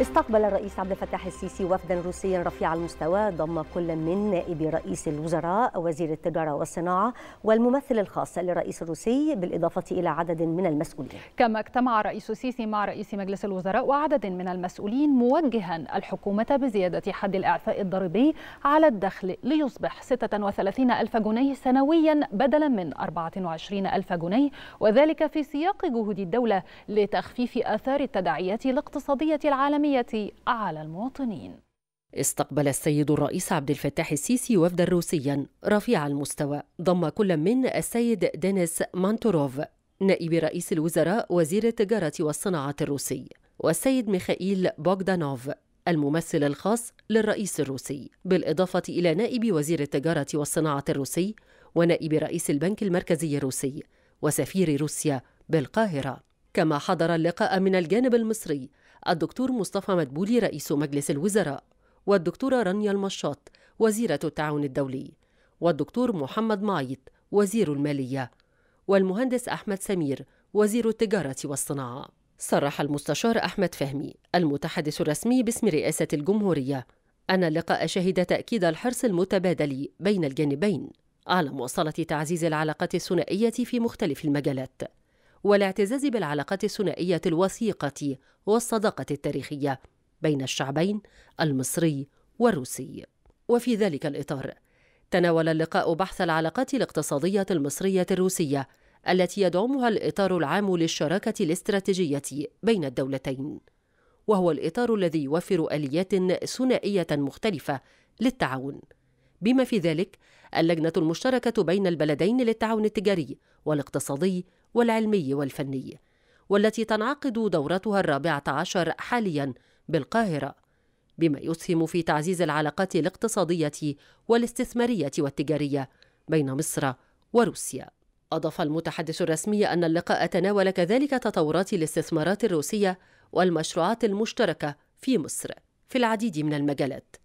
استقبل الرئيس عبد الفتاح السيسي وفدا روسيا رفيع المستوى ضم كل من نائب رئيس الوزراء وزير التجاره والصناعه والممثل الخاص للرئيس الروسي بالاضافه الى عدد من المسؤولين. كما اجتمع الرئيس السيسي مع رئيس مجلس الوزراء وعدد من المسؤولين موجها الحكومه بزياده حد الاعفاء الضريبي على الدخل ليصبح 36 ألف جنيه سنويا بدلا من 24 ألف جنيه وذلك في سياق جهود الدوله لتخفيف اثار التداعيات الاقتصاديه العالميه الأمنية على المواطنين استقبل السيد الرئيس عبد الفتاح السيسي وفدا روسيا رفيع المستوى ضم كل من السيد دينيس مانتوروف نائب رئيس الوزراء وزير التجارة والصناعة الروسي والسيد ميخائيل بوغدانوف الممثل الخاص للرئيس الروسي بالإضافة إلى نائب وزير التجارة والصناعة الروسي ونائب رئيس البنك المركزي الروسي وسفير روسيا بالقاهرة كما حضر اللقاء من الجانب المصري الدكتور مصطفى مدبولي رئيس مجلس الوزراء والدكتورة رانيا المشاط وزيرة التعاون الدولي والدكتور محمد معيط وزير المالية والمهندس أحمد سمير وزير التجارة والصناعة صرح المستشار أحمد فهمي المتحدث الرسمي باسم رئاسة الجمهورية أن اللقاء شهد تأكيد الحرص المتبادل بين الجانبين على مواصلة تعزيز العلاقات الثنائية في مختلف المجالات والاعتزاز بالعلاقات الثنائية الوثيقة والصداقة التاريخية بين الشعبين المصري والروسي. وفي ذلك الإطار تناول اللقاء بحث العلاقات الاقتصادية المصرية الروسية التي يدعمها الإطار العام للشراكة الاستراتيجية بين الدولتين، وهو الإطار الذي يوفر آليات ثنائية مختلفة للتعاون، بما في ذلك اللجنة المشتركة بين البلدين للتعاون التجاري والاقتصادي والعلمي والفني والتي تنعقد دورتها الرابعة عشر حاليا بالقاهرة بما يسهم في تعزيز العلاقات الاقتصادية والاستثمارية والتجارية بين مصر وروسيا أضاف المتحدث الرسمي أن اللقاء تناول كذلك تطورات الاستثمارات الروسية والمشروعات المشتركة في مصر في العديد من المجالات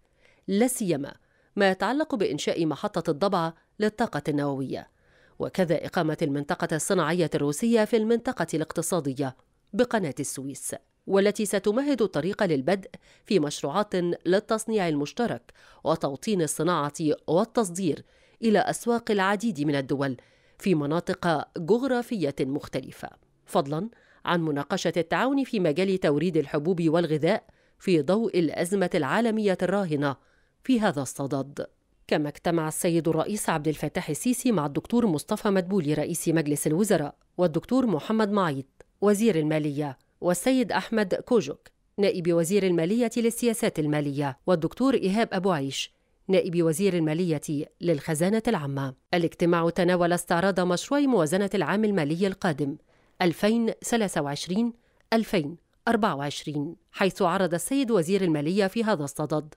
لا سيما ما يتعلق بإنشاء محطة الضبعة للطاقة النووية وكذا إقامة المنطقة الصناعية الروسية في المنطقة الاقتصادية بقناة السويس والتي ستمهد الطريق للبدء في مشروعات للتصنيع المشترك وتوطين الصناعة والتصدير إلى أسواق العديد من الدول في مناطق جغرافية مختلفة فضلا عن مناقشة التعاون في مجال توريد الحبوب والغذاء في ضوء الأزمة العالمية الراهنة في هذا الصدد كما اجتمع السيد الرئيس عبد الفتاح السيسي مع الدكتور مصطفى مدبولي رئيس مجلس الوزراء والدكتور محمد معيط وزير المالية والسيد أحمد كوجوك نائب وزير المالية للسياسات المالية والدكتور إيهاب أبو عيش نائب وزير المالية للخزانة العامة الاجتماع تناول استعراض مشروع موازنة العام المالي القادم 2023 2024 حيث عرض السيد وزير المالية في هذا الصدد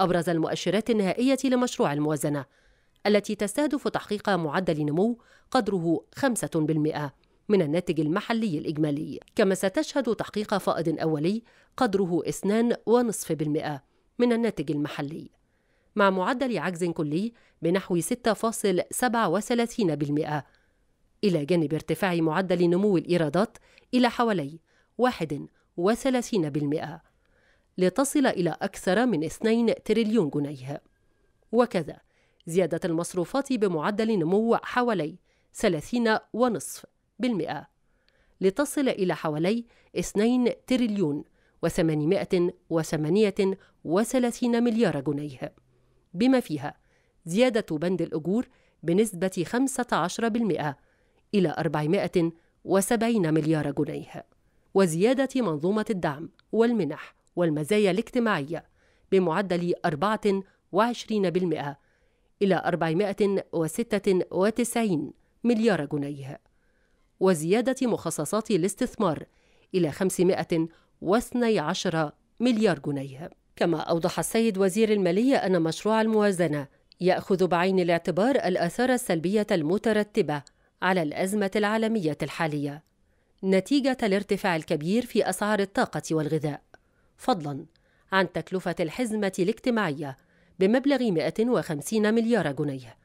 أبرز المؤشرات النهائية لمشروع الموازنة التي تستهدف تحقيق معدل نمو قدره 5% من الناتج المحلي الإجمالي كما ستشهد تحقيق فائض أولي قدره 2.5% من الناتج المحلي مع معدل عجز كلي بنحو 6.37% إلى جانب ارتفاع معدل نمو الإيرادات إلى حوالي 31% لتصل إلى أكثر من 2 تريليون جنيه وكذا زيادة المصروفات بمعدل نمو حوالي 30.5% لتصل إلى حوالي 2 تريليون و838 مليار جنيه بما فيها زيادة بند الأجور بنسبة 15% إلى 470 مليار جنيه وزيادة منظومة الدعم والمنح والمزايا الاجتماعية بمعدل 24% إلى 496 مليار جنيه وزيادة مخصصات الاستثمار إلى 512 مليار جنيه كما أوضح السيد وزير المالية أن مشروع الموازنة يأخذ بعين الاعتبار الآثار السلبية المترتبة على الأزمة العالمية الحالية نتيجة الارتفاع الكبير في أسعار الطاقة والغذاء فضلا عن تكلفة الحزمة الاجتماعية بمبلغ 150 مليار جنيه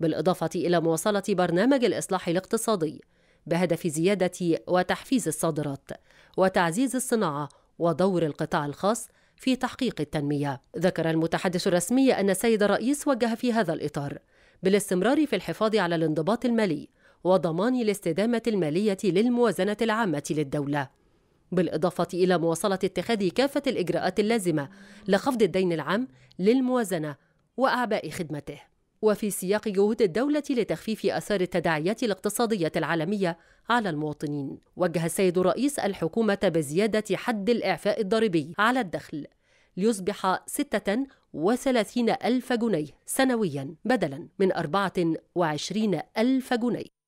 بالإضافة إلى مواصلة برنامج الإصلاح الاقتصادي بهدف زيادة وتحفيز الصادرات وتعزيز الصناعة ودور القطاع الخاص في تحقيق التنمية. ذكر المتحدث الرسمي أن السيد الرئيس وجه في هذا الإطار بالاستمرار في الحفاظ على الانضباط المالي وضمان الاستدامة المالية للموازنة العامة للدولة. بالإضافة إلى مواصلة اتخاذ كافة الإجراءات اللازمة لخفض الدين العام للموازنة وأعباء خدمته وفي سياق جهود الدولة لتخفيف آثار التداعيات الاقتصادية العالمية على المواطنين وجه السيد الرئيس الحكومة بزيادة حد الإعفاء الضريبي على الدخل ليصبح 36 ألف جنيه سنويا بدلا من 24 ألف جنيه